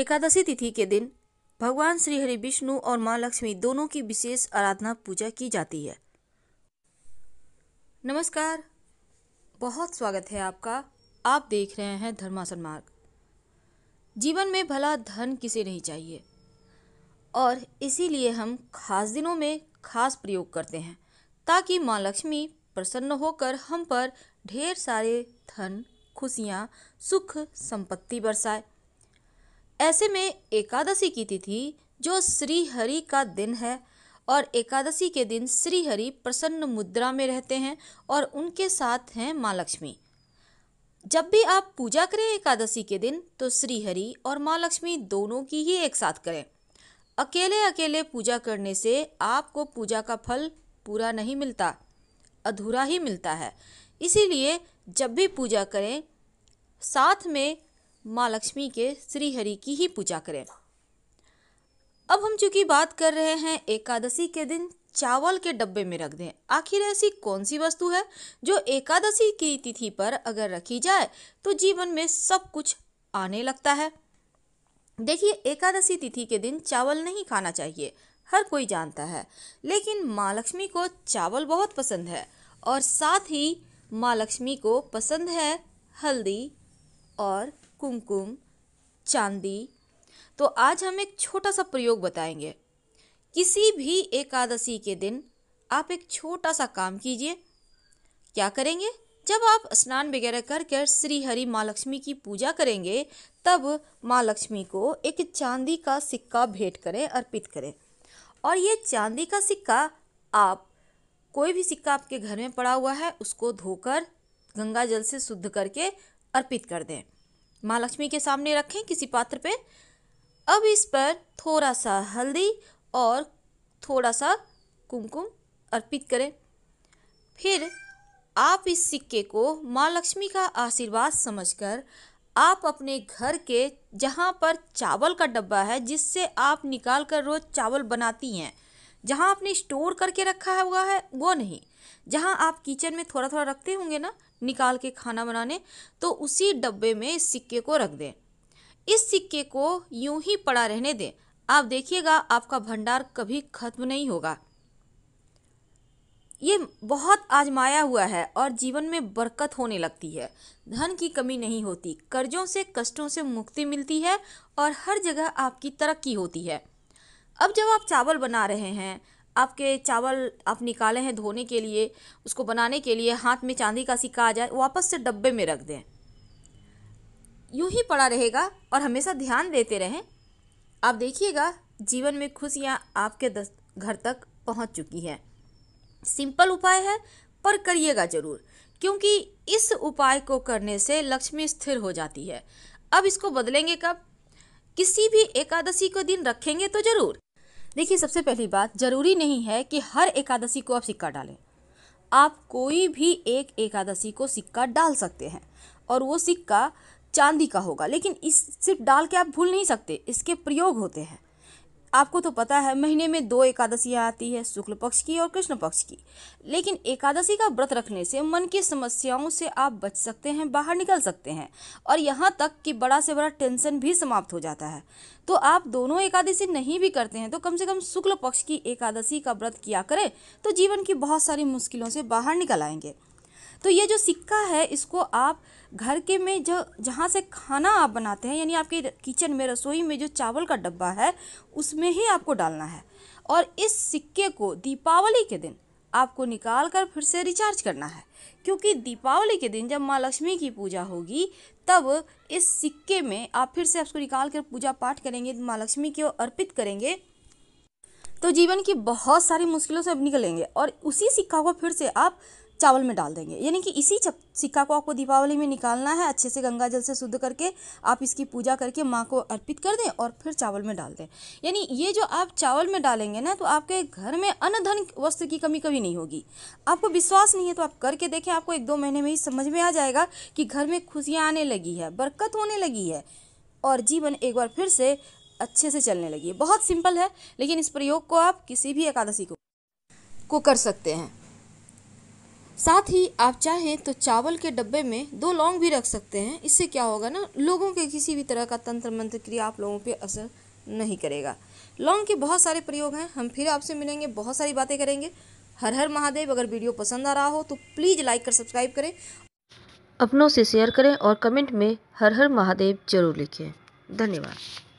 एकादशी तिथि के दिन भगवान श्री हरि विष्णु और माँ लक्ष्मी दोनों की विशेष आराधना पूजा की जाती है नमस्कार बहुत स्वागत है आपका आप देख रहे हैं धर्मासन मार्ग जीवन में भला धन किसे नहीं चाहिए और इसीलिए हम खास दिनों में खास प्रयोग करते हैं ताकि माँ लक्ष्मी प्रसन्न होकर हम पर ढेर सारे धन खुशियाँ सुख संपत्ति बरसाए ऐसे में एकादशी की तिथि जो श्री हरि का दिन है और एकादशी के दिन श्री हरि प्रसन्न मुद्रा में रहते हैं और उनके साथ हैं माँ लक्ष्मी जब भी आप पूजा करें एकादशी के दिन तो श्री हरि और माँ लक्ष्मी दोनों की ही एक साथ करें अकेले अकेले पूजा करने से आपको पूजा का फल पूरा नहीं मिलता अधूरा ही मिलता है इसीलिए जब भी पूजा करें साथ में माँ लक्ष्मी के श्री हरि की ही पूजा करें अब हम चूंकि बात कर रहे हैं एकादशी के दिन चावल के डब्बे में रख दें आखिर ऐसी कौन सी वस्तु है जो एकादशी की तिथि पर अगर रखी जाए तो जीवन में सब कुछ आने लगता है देखिए एकादशी तिथि के दिन चावल नहीं खाना चाहिए हर कोई जानता है लेकिन माँ लक्ष्मी को चावल बहुत पसंद है और साथ ही माँ लक्ष्मी को पसंद है हल्दी और कुमकुम चांदी तो आज हम एक छोटा सा प्रयोग बताएंगे किसी भी एकादशी के दिन आप एक छोटा सा काम कीजिए क्या करेंगे जब आप स्नान वगैरह कर कर श्री हरि माँ लक्ष्मी की पूजा करेंगे तब माँ लक्ष्मी को एक चांदी का सिक्का भेंट करें अर्पित करें और ये चांदी का सिक्का आप कोई भी सिक्का आपके घर में पड़ा हुआ है उसको धोकर गंगा जल से शुद्ध करके अर्पित कर दें माँ लक्ष्मी के सामने रखें किसी पात्र पे अब इस पर थोड़ा सा हल्दी और थोड़ा सा कुमकुम अर्पित करें फिर आप इस सिक्के को माँ लक्ष्मी का आशीर्वाद समझकर आप अपने घर के जहाँ पर चावल का डब्बा है जिससे आप निकाल कर रोज़ चावल बनाती हैं जहाँ आपने स्टोर करके रखा है हुआ है वो नहीं जहाँ आप किचन में थोड़ा थोड़ा रखते होंगे ना निकाल के खाना बनाने तो उसी डब्बे में इस सिक्के को रख दें इस सिक्के को यूं ही पड़ा रहने दें आप देखिएगा आपका भंडार कभी खत्म नहीं होगा ये बहुत आजमाया हुआ है और जीवन में बरकत होने लगती है धन की कमी नहीं होती कर्जों से कष्टों से मुक्ति मिलती है और हर जगह आपकी तरक्की होती है अब जब आप चावल बना रहे हैं आपके चावल आप निकाले हैं धोने के लिए उसको बनाने के लिए हाथ में चांदी का सिक्का आ जाए वापस से डब्बे में रख दें यूं ही पड़ा रहेगा और हमेशा ध्यान देते रहें आप देखिएगा जीवन में खुशियाँ आपके दस घर तक पहुँच चुकी हैं सिंपल उपाय है पर करिएगा ज़रूर क्योंकि इस उपाय को करने से लक्ष्मी स्थिर हो जाती है अब इसको बदलेंगे कब किसी भी एकादशी को दिन रखेंगे तो ज़रूर देखिए सबसे पहली बात ज़रूरी नहीं है कि हर एकादशी को आप सिक्का डालें आप कोई भी एक एकादशी को सिक्का डाल सकते हैं और वो सिक्का चांदी का होगा लेकिन इस सिर्फ डाल के आप भूल नहीं सकते इसके प्रयोग होते हैं आपको तो पता है महीने में दो एकादशियाँ आती है शुक्ल पक्ष की और कृष्ण पक्ष की लेकिन एकादशी का व्रत रखने से मन की समस्याओं से आप बच सकते हैं बाहर निकल सकते हैं और यहाँ तक कि बड़ा से बड़ा टेंशन भी समाप्त हो जाता है तो आप दोनों एकादशी नहीं भी करते हैं तो कम से कम शुक्ल पक्ष की एकादशी का व्रत किया करें तो जीवन की बहुत सारी मुश्किलों से बाहर निकल आएंगे तो ये जो सिक्का है इसको आप घर के में जो जहाँ से खाना आप बनाते हैं यानी आपके किचन में रसोई में जो चावल का डब्बा है उसमें ही आपको डालना है और इस सिक्के को दीपावली के दिन आपको निकाल कर फिर से रिचार्ज करना है क्योंकि दीपावली के दिन जब माँ लक्ष्मी की पूजा होगी तब इस सिक्के में आप फिर से उसको निकाल कर पूजा पाठ करेंगे माँ लक्ष्मी को अर्पित करेंगे तो जीवन की बहुत सारी मुश्किलों से आप निकलेंगे और उसी सिक्का को फिर से आप चावल में डाल देंगे यानी कि इसी सिक्का को आपको दीपावली में निकालना है अच्छे से गंगा जल से शुद्ध करके आप इसकी पूजा करके माँ को अर्पित कर दें और फिर चावल में डाल दें यानी ये जो आप चावल में डालेंगे ना तो आपके घर में अन्न धन वस्त्र की कमी कभी नहीं होगी आपको विश्वास नहीं है तो आप करके देखें आपको एक दो महीने में ही समझ में आ जाएगा कि घर में खुशियाँ आने लगी है बरकत होने लगी है और जीवन एक बार फिर से अच्छे से चलने लगी है बहुत सिंपल है लेकिन इस प्रयोग को आप किसी भी एकादशी को को कर सकते हैं साथ ही आप चाहें तो चावल के डब्बे में दो लौंग भी रख सकते हैं इससे क्या होगा ना लोगों के किसी भी तरह का तंत्र मंत्र क्रिया आप लोगों पे असर नहीं करेगा लौंग के बहुत सारे प्रयोग हैं हम फिर आपसे मिलेंगे बहुत सारी बातें करेंगे हर हर महादेव अगर वीडियो पसंद आ रहा हो तो प्लीज़ लाइक कर सब्सक्राइब करें अपनों से शेयर करें और कमेंट में हर हर महादेव जरूर लिखें धन्यवाद